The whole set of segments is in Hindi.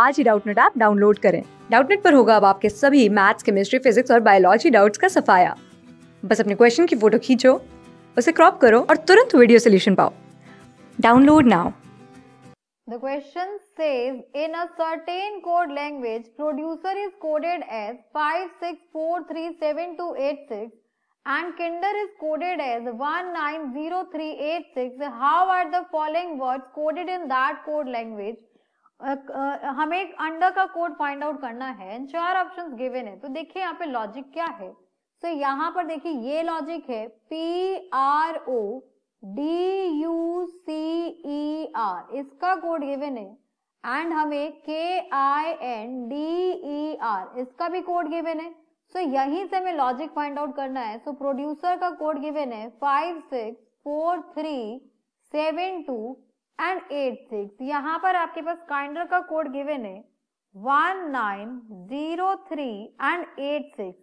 आज ही डाउटनेट ऐप डाउनलोड करें डाउटनेट पर होगा अब आपके सभी मैथ्स केमिस्ट्री फिजिक्स और बायोलॉजी डाउट्स का सफाया बस अपने क्वेश्चन की फोटो खींचो उसे क्रॉप करो और तुरंत वीडियो सोल्यूशन पाओ download now The question says in a certain code language producer is coded as 56437286 and kinder is coded as 190386 how are the following words coded in that code language हमें अंडर का कोड फाइंड आउट करना है चार ऑप्शंस गिवन है तो देखिए यहाँ पे लॉजिक क्या है सो so, यहाँ पर देखिए ये लॉजिक है P R O D U C E R इसका कोड गिवन है एंड हमें K I N D E R इसका भी कोड गिवन है सो so, यहीं से हमें लॉजिक फाइंड आउट करना है सो so, प्रोड्यूसर का कोड गिवन है five six four three seven two and eight six यहाँ पर आपके पास काइंडर का कोड गिवन है one nine zero three and eight six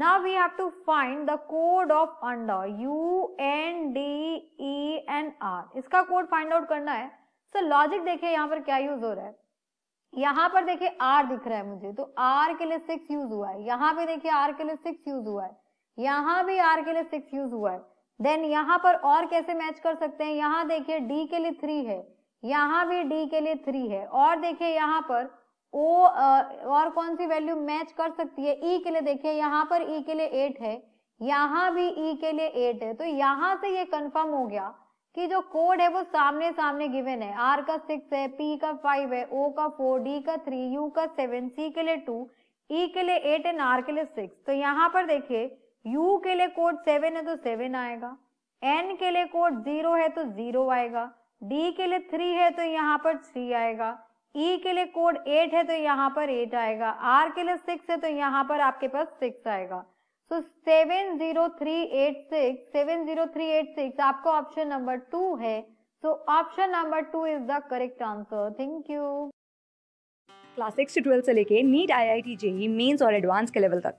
now we have to find the code of under U N D E N R इसका कोड फाइंड आउट करना है सो लॉजिक देखिए यहाँ पर क्या यूज हो रहा है यहाँ पर देखिए आर दिख रहा है मुझे तो आर के लिए सिक्स यूज हुआ है यहाँ पे देखिए आर के लिए सिक्स यूज हुआ है यहाँ भी आर के लिए सिक्स यूज हुआ है देन यहाँ पर और कैसे मैच कर सकते हैं यहाँ देखिए डी के लिए थ्री है यहाँ भी डी के लिए थ्री है और देखिए यहाँ पर ओ और कौन सी वैल्यू मैच कर सकती है ई e के लिए देखिए यहाँ पर ई e के लिए एट है यहाँ भी ई e के लिए एट है तो यहाँ से ये कंफर्म हो गया कि जो कोड है वो सामने सामने गिवन है आर का सिक्स है पी का फाइव है ओ का फोर डी का थ्री यू का सेवन सी के लिए टू ई e के लिए एट एंड आर के लिए सिक्स तो यहाँ पर देखिए u के लिए कोड सेवन है तो सेवन आएगा n के लिए कोड जीरो है तो जीरो आएगा d के लिए थ्री है तो यहाँ पर थ्री आएगा e के लिए कोड एट है तो यहाँ पर एट आएगा r के लिए सिक्स है तो यहाँ पर आपके पास सिक्स आएगा so seven zero three eight six seven zero three eight six आपका ऑप्शन नंबर टू है so option number two is the correct answer thank you class six से ट्वेल्व से लेके NEET I I T JEE mains और एडवांस के लेवल तक